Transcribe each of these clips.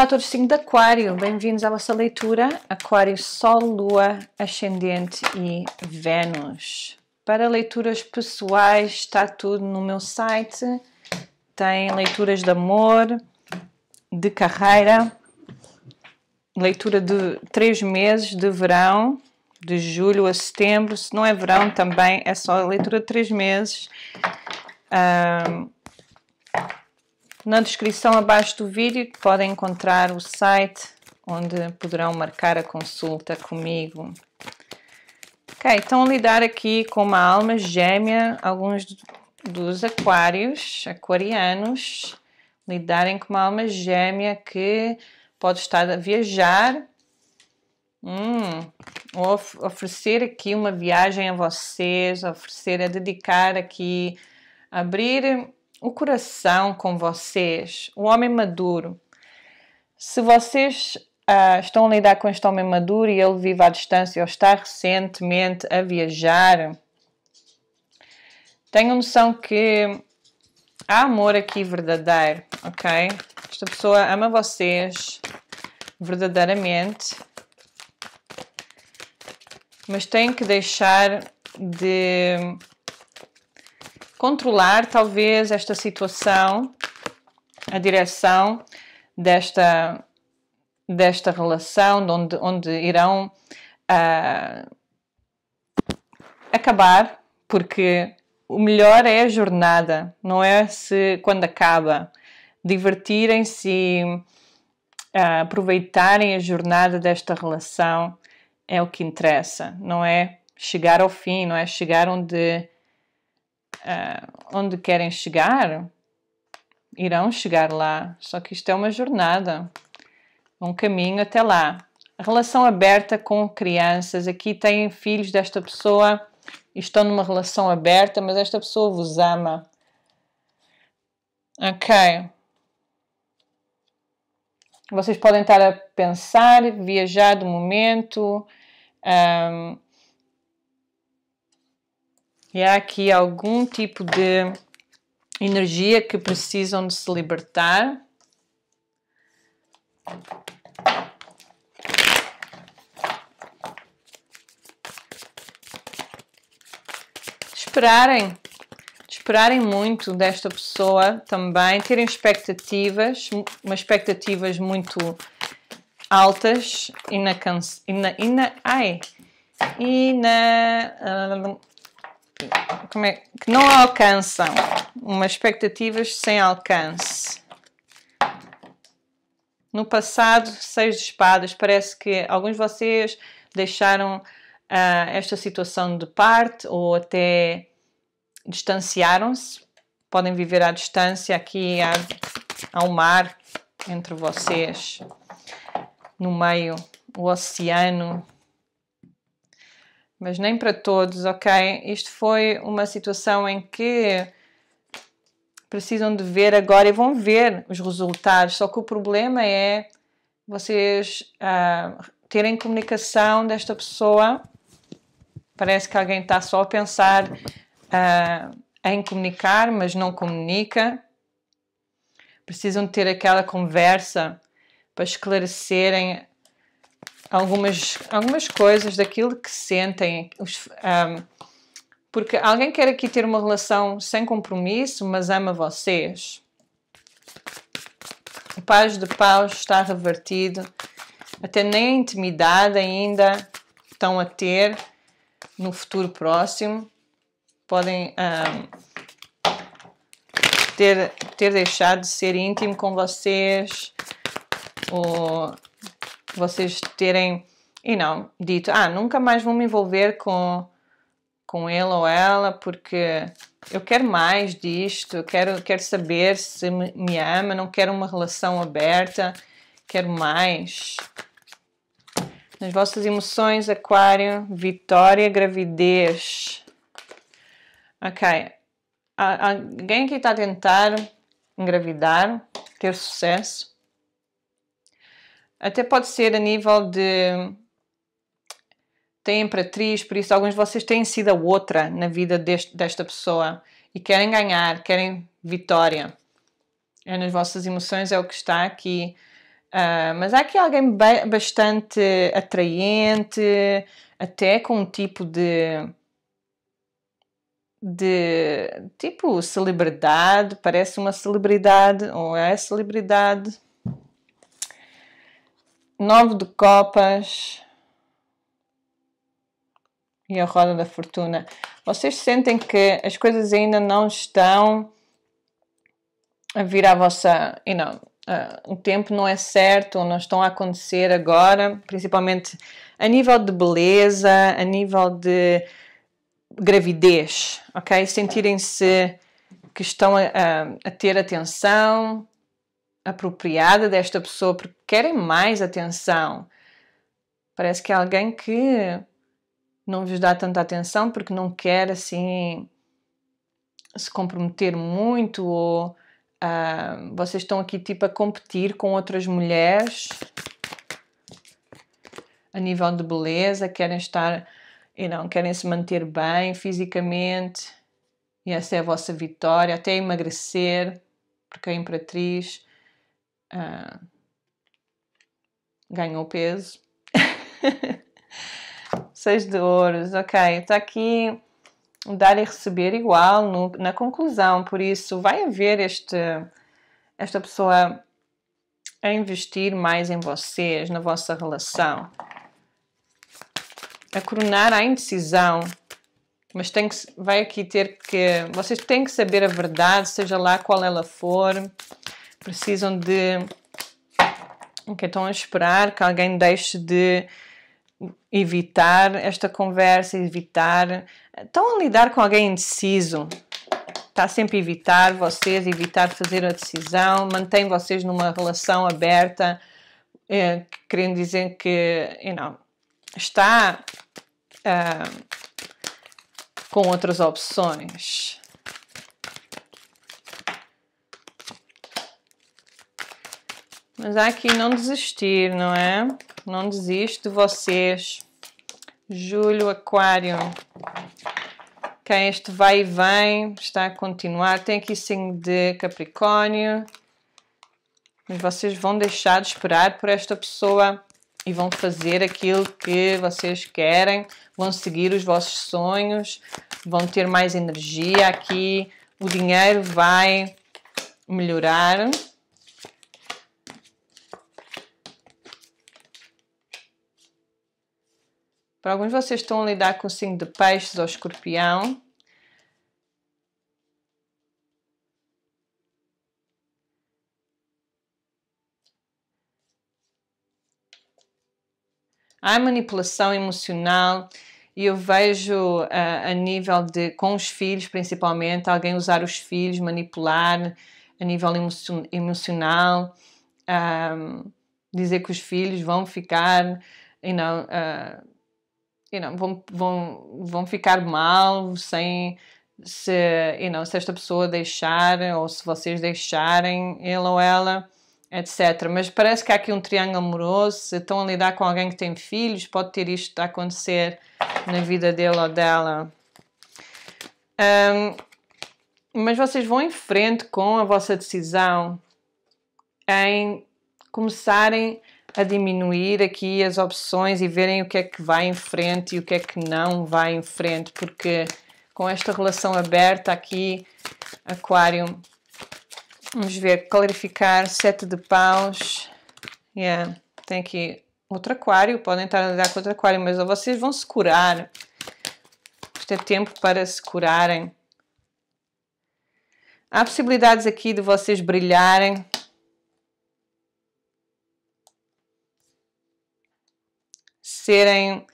Olá a todos, de Aquário, bem-vindos à vossa leitura. Aquário, Sol, Lua, Ascendente e Vênus. Para leituras pessoais, está tudo no meu site. Tem leituras de amor, de carreira, leitura de três meses de verão, de julho a setembro. Se não é verão, também é só leitura de três meses. Um, na descrição abaixo do vídeo podem encontrar o site onde poderão marcar a consulta comigo. Ok, então a lidar aqui com uma alma gêmea, alguns dos aquários, aquarianos, lidarem com uma alma gêmea que pode estar a viajar, hum, of oferecer aqui uma viagem a vocês, oferecer, a dedicar aqui, abrir o coração com vocês, o homem maduro. Se vocês uh, estão a lidar com este homem maduro e ele vive à distância ou está recentemente a viajar, tenham noção que há amor aqui verdadeiro, ok? Esta pessoa ama vocês verdadeiramente, mas tem que deixar de controlar talvez esta situação, a direção desta, desta relação, onde, onde irão uh, acabar, porque o melhor é a jornada, não é se quando acaba. Divertirem-se, uh, aproveitarem a jornada desta relação é o que interessa, não é chegar ao fim, não é chegar onde uh, onde querem chegar, irão chegar lá. Só que isto é uma jornada, um caminho até lá. A relação aberta com crianças. Aqui têm filhos desta pessoa, estão numa relação aberta, mas esta pessoa vos ama. Ok. Vocês podem estar a pensar, viajar do momento, um, ah, e há aqui algum tipo de energia que precisam de se libertar. Esperarem, esperarem muito desta pessoa também, terem expectativas, umas expectativas muito altas, inacan... ina, ina, ai, ina, como é, que não alcançam umas expectativas sem alcance. No passado, seis de espadas, parece que alguns de vocês deixaram uh, esta situação de parte ou até distanciaram-se. Podem viver à distância, aqui há, há um mar entre vocês, no meio, o oceano, mas nem para todos, ok? Isto foi uma situação em que precisam de ver agora e vão ver os resultados. Só que o problema é vocês uh, terem comunicação desta pessoa. Parece que alguém está só a pensar uh, em comunicar, mas não comunica. Precisam de ter aquela conversa para esclarecerem algumas, algumas coisas daquilo que sentem. Os, um, porque alguém quer aqui ter uma relação sem compromisso, mas ama vocês. O paz de paus está revertido. Até nem a intimidade ainda estão a ter no futuro próximo. Podem um, ter, ter deixado de ser íntimo com vocês ou vocês terem, e não, dito, ah, nunca mais vou me envolver com, com ele ou ela porque eu quero mais disto, quero, quero saber se me, ama, não quero uma relação aberta, quero mais. Nas vossas emoções, Aquário, vitória, gravidez. Ok. Alguém que está a tentar engravidar, ter sucesso, até pode ser a nível de tem imperatriz, por isso alguns de vocês têm sido a outra na vida deste, desta pessoa e querem ganhar, querem vitória. É nas vossas emoções, é o que está aqui. Uh, mas há aqui alguém bastante atraente, até com um tipo de. de. tipo celebridade, parece uma celebridade, ou é celebridade nove de copas e a roda da fortuna. Vocês sentem que as coisas ainda não estão a vir à vossa. E não, uh, o tempo não é certo, ou não estão a acontecer agora, principalmente a nível de beleza, a nível de gravidez, ok? Sentirem-se que estão a, a, a ter atenção, apropriada desta pessoa porque querem mais atenção. Parece que é alguém que não vos dá tanta atenção porque não quer assim se comprometer muito ou uh, vocês estão aqui tipo a competir com outras mulheres a nível de beleza, querem estar e não querem se manter bem fisicamente e essa é a vossa vitória, até emagrecer, porque a imperatriz uh, ganhou peso. seis de ouros, ok. Está aqui dar e receber igual no, na conclusão, por isso vai haver este, esta pessoa a investir mais em vocês, na vossa relação. A coronar a indecisão, mas tem que, vai aqui ter que. Vocês têm que saber a verdade, seja lá qual ela for precisam de. É que estão a esperar que alguém deixe de evitar esta conversa, evitar. Estão a lidar com alguém indeciso. Está sempre a evitar vocês, evitar fazer a decisão, mantém vocês numa relação aberta, é, querendo dizer que you know, está uh, com outras opções. Mas há aqui não desistir, não é? Não desisto de vocês. Julho, Aquário. Que este vai e vem está a continuar. Tem aqui signo de Capricórnio. E vocês vão deixar de esperar por esta pessoa e vão fazer aquilo que vocês querem, vão seguir os vossos sonhos, vão ter mais energia aqui, o dinheiro vai melhorar. Para alguns de vocês estão a lidar com o signo de peixes ou escorpião. Há manipulação emocional e eu vejo a, ah, a nível de, com os filhos principalmente, alguém usar os filhos, manipular a nível emocional, um, ah, dizer que os filhos vão ficar, you know, uh, you know, vão, vão, vão ficar mal sem se, you know, se esta pessoa deixar ou se vocês deixarem ele ou ela, etc. Mas parece que há aqui um triângulo amoroso. Se estão a lidar com alguém que tem filhos, pode ter isto a acontecer na vida dele ou dela. Um, mas vocês vão em frente com a vossa decisão em começarem a diminuir aqui as opções e verem o que é que vai em frente e o que é que não vai em frente, porque com esta relação aberta aqui, aquário, vamos ver, clarificar, sete de paus, yeah, tem aqui outro aquário, podem estar a lidar com outro aquário, mas vocês vão se curar, isto é tempo para se curarem. Há possibilidades aqui de vocês brilharem, serem.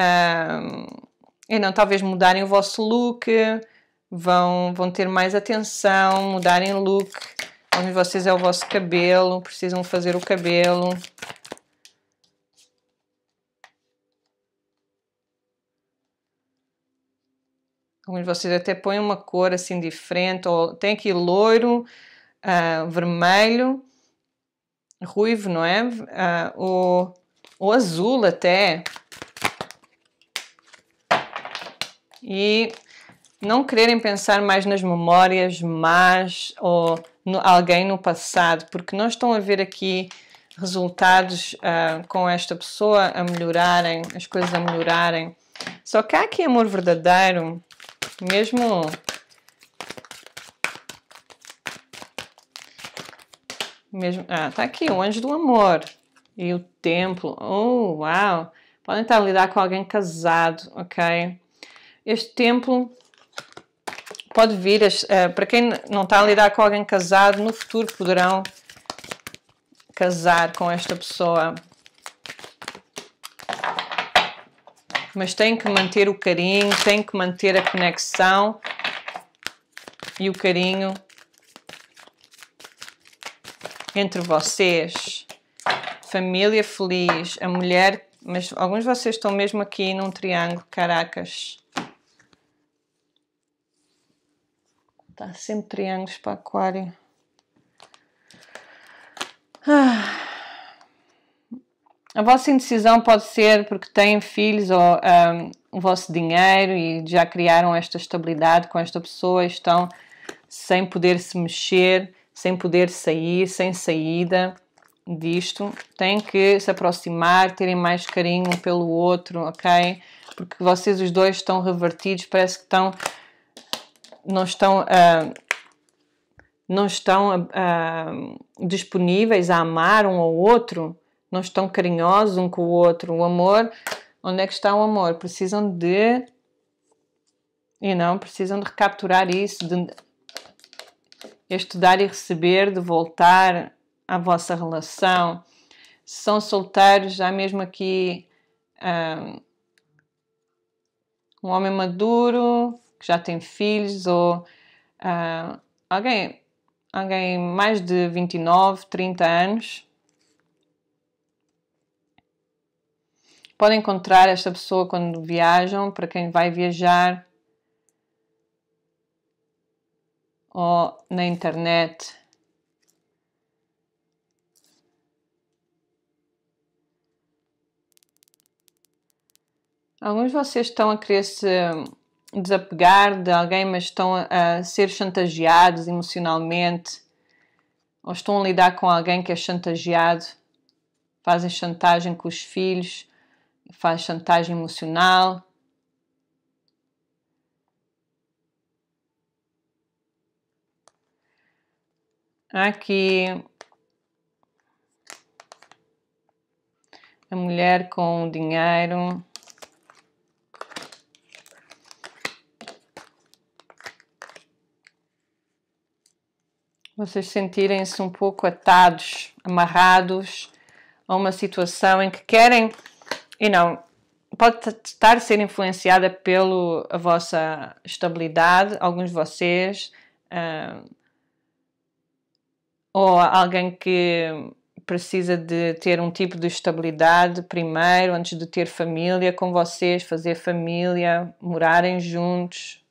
Uh, e não, talvez mudarem o vosso look, vão, vão ter mais atenção, mudarem look. onde vocês é o vosso cabelo, precisam fazer o cabelo. Alguns de vocês até põem uma cor assim diferente, ou tem aqui loiro, uh, vermelho, ruivo, não é? Uh, ou o azul até. E não quererem pensar mais nas memórias más ou no, alguém no passado, porque não estão a ver aqui resultados uh, com esta pessoa a melhorarem, as coisas a melhorarem. Só que há aqui amor verdadeiro, mesmo. Mesmo, ah, tá aqui, o anjo do amor. E o templo. Oh, uau! Podem estar a lidar com alguém casado, ok? Este templo pode vir, uh, para quem não está a lidar com alguém casado, no futuro poderão casar com esta pessoa. Mas tem que manter o carinho, tem que manter a conexão e o carinho entre vocês família feliz, a mulher. Mas alguns de vocês estão mesmo aqui num triângulo, Caracas. Está sempre triângulos para Aquário. Ah. A vossa indecisão pode ser porque têm filhos ou um, o vosso dinheiro e já criaram esta estabilidade com esta pessoa, estão sem poder se mexer, sem poder sair, sem saída disto, têm que se aproximar, terem mais carinho um pelo outro, ok? Porque vocês os dois estão revertidos, parece que estão. não estão. Uh, não estão uh, disponíveis a amar um ao outro, não estão carinhosos um com o outro. O amor, onde é que está o amor? Precisam de. E you não, know, precisam de recapturar isso, de estudar e receber, de voltar à vossa relação. Se são solteiros, já mesmo aqui um, um, homem maduro que já tem filhos ou uh, alguém, alguém mais de 29, 30 anos. podem encontrar esta pessoa quando viajam, para quem vai viajar ou na internet. Alguns de vocês estão a querer se desapegar de alguém, mas estão a ser chantageados emocionalmente, ou estão a lidar com alguém que é chantageado, fazem chantagem com os filhos, fazem chantagem emocional. Aqui a mulher com o dinheiro. Vocês sentirem-se um pouco atados, amarrados a uma situação em que querem e não pode estar a ser influenciada pela vossa estabilidade, alguns de vocês, uh, ou alguém que precisa de ter um tipo de estabilidade primeiro, antes de ter família com vocês, fazer família, morarem juntos,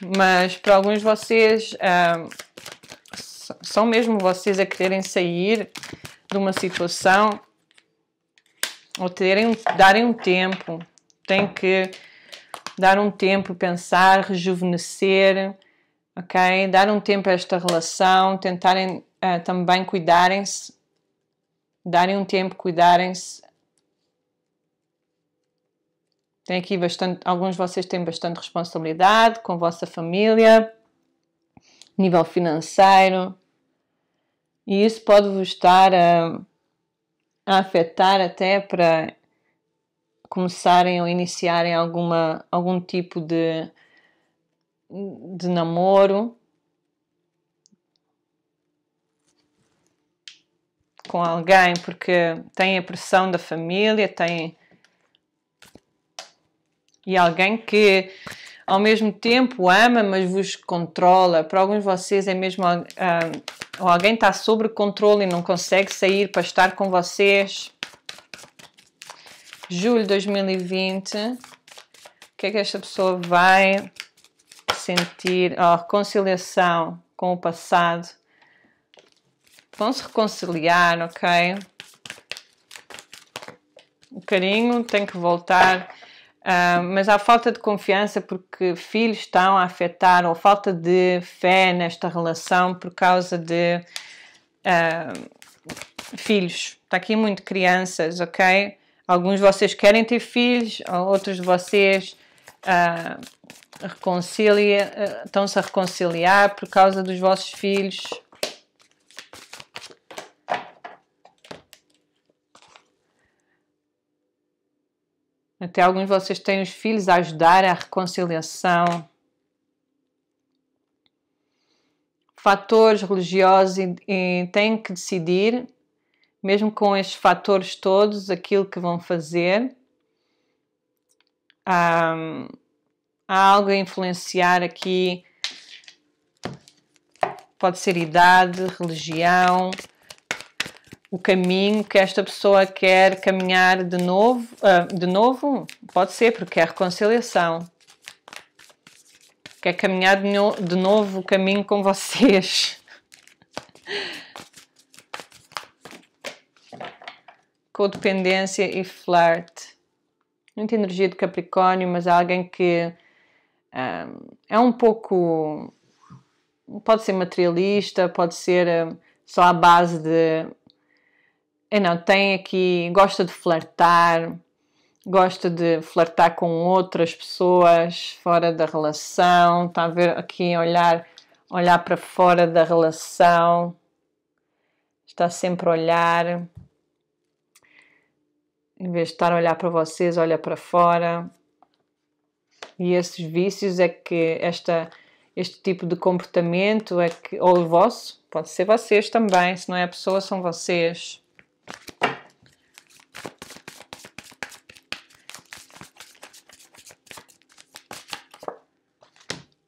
Mas para alguns de vocês, são mesmo vocês a quererem sair de uma situação ou terem, darem um tempo. Tem que dar um tempo, pensar, rejuvenescer, ok? Dar um tempo a esta relação, tentarem uh, também cuidarem-se, darem um tempo, cuidarem-se tem aqui bastante, alguns de vocês têm bastante responsabilidade com a vossa família, nível financeiro, e isso pode vos estar a, a afetar até para começarem ou iniciarem alguma, algum tipo de, de namoro com alguém, porque têm a pressão da família, tem e alguém que ao mesmo tempo ama, mas vos controla. Para alguns de vocês é mesmo ah, ou alguém está sob controle e não consegue sair para estar com vocês. Julho de 2020, o que é que esta pessoa vai sentir? A oh, reconciliação com o passado. Vão se reconciliar, ok? O carinho tem que voltar Uh, mas há falta de confiança porque filhos estão a afetar, ou falta de fé nesta relação por causa de uh, filhos. Está aqui muito crianças, ok? Alguns de vocês querem ter filhos, outros de vocês uh, estão-se a reconciliar por causa dos vossos filhos, Até alguns de vocês têm os filhos a ajudar a reconciliação. Fatores religiosos e têm que decidir, mesmo com estes fatores todos, aquilo que vão fazer. Um, há algo a influenciar aqui. Pode ser idade, religião, o caminho que esta pessoa quer caminhar de novo, uh, de novo, pode ser porque é reconciliação. Quer caminhar de, no, de novo o caminho com vocês. Codependência e flerte. Muita energia de Capricórnio, mas alguém que ah, é um pouco. Pode ser materialista, pode ser. Ah, só à base de é não, tem aqui, gosta de flertar, gosta de flertar com outras pessoas fora da relação, está a ver aqui olhar, olhar para fora da relação, está sempre a olhar, em vez de estar a olhar para vocês, olha para fora. E esses vícios é que esta, este tipo de comportamento é que, ou o vosso, pode ser vocês também, se não é a pessoa, são vocês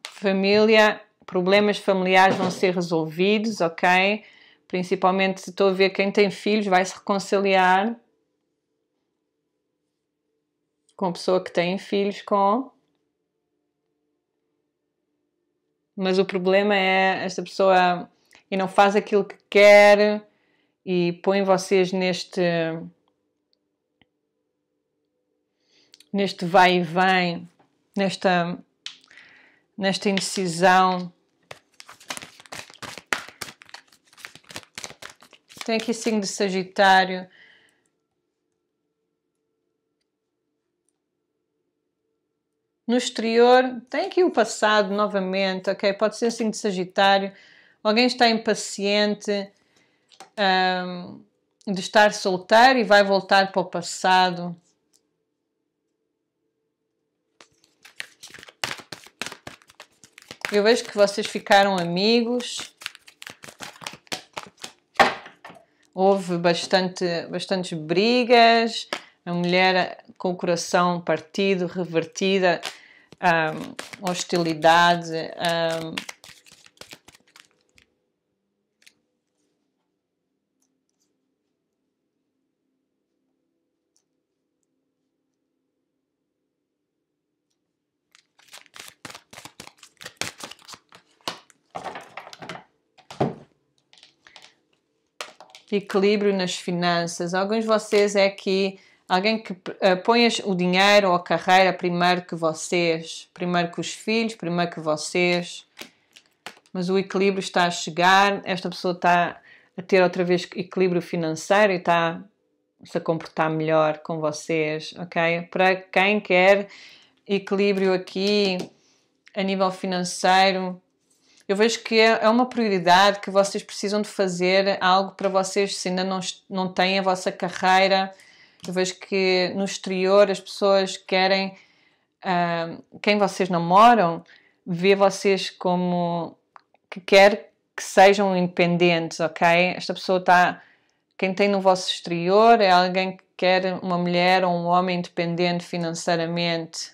Família, problemas familiares vão ser resolvidos, ok? Principalmente se estou a ver quem tem filhos vai se reconciliar com a pessoa que tem filhos com. Mas o problema é esta pessoa e não faz aquilo que quer e põe vocês neste neste vai e vem, nesta nesta indecisão. Tem aqui signo de Sagitário. No exterior, tem aqui o passado novamente, ok? Pode ser signo de Sagitário. Alguém está impaciente um, de estar solteiro e vai voltar para o passado. Eu vejo que vocês ficaram amigos. Houve bastante, bastantes brigas. A mulher com o coração partido, revertida, um, hostilidade, um, equilíbrio nas finanças. Alguns de vocês é que alguém que uh, põe o dinheiro ou a carreira primeiro que vocês, primeiro que os filhos, primeiro que vocês. Mas o equilíbrio está a chegar, esta pessoa está a ter outra vez equilíbrio financeiro e está se a comportar melhor com vocês, ok? Para quem quer equilíbrio aqui a nível financeiro, eu vejo que é, é, uma prioridade que vocês precisam de fazer algo para vocês se ainda não, não têm a vossa carreira. Eu vejo que no exterior as pessoas querem uh, quem vocês namoram vê vocês como que quer que sejam independentes, ok? Esta pessoa está quem tem no vosso exterior é alguém que quer uma mulher ou um homem independente financeiramente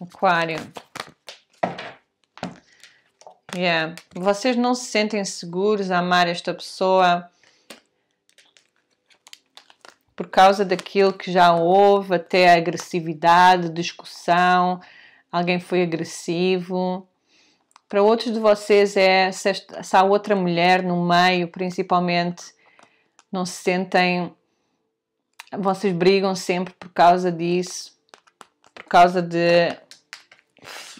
Aquário. Yeah. Vocês não se sentem seguros a amar esta pessoa por causa daquilo que já houve, até agressividade, discussão, alguém foi agressivo. Para outros de vocês é se, se há outra mulher no meio, principalmente, não se sentem vocês brigam sempre por causa disso, por causa de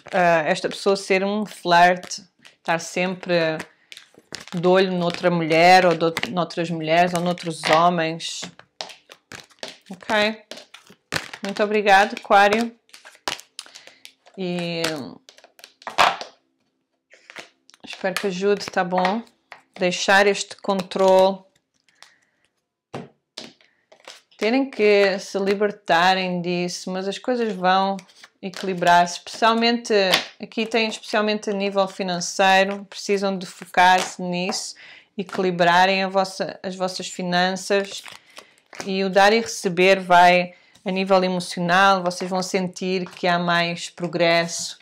uh, esta pessoa ser um flerte, estar sempre de olho noutra mulher ou de, noutras mulheres ou noutros homens. Ok? Muito obrigado, Aquário. E espero que ajude, tá bom? Deixar este controle terem que se libertarem disso, mas as coisas vão equilibrar-se, especialmente aqui tem especialmente a nível financeiro, precisam de focar-se nisso, equilibrarem vossa, as vossas finanças e o dar e receber vai a nível emocional, vocês vão sentir que há mais progresso,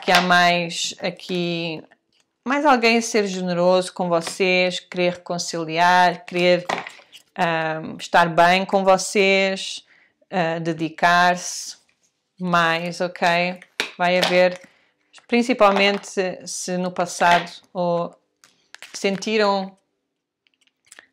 que há mais aqui mais alguém a ser generoso com vocês, querer reconciliar, querer um, estar bem com vocês, uh, dedicar-se mais, ok? Vai haver, principalmente se, no passado ou sentiram.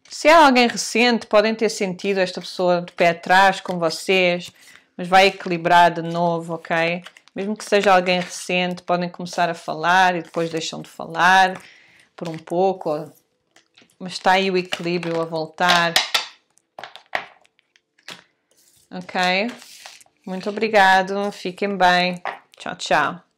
Se há alguém recente, podem ter sentido esta pessoa de pé atrás com vocês, mas vai equilibrar de novo, ok? Mesmo que seja alguém recente, podem começar a falar e depois deixam de falar por um pouco, mas está aí o equilíbrio a voltar ok? Muito obrigado, fiquem bem. Tchau, tchau.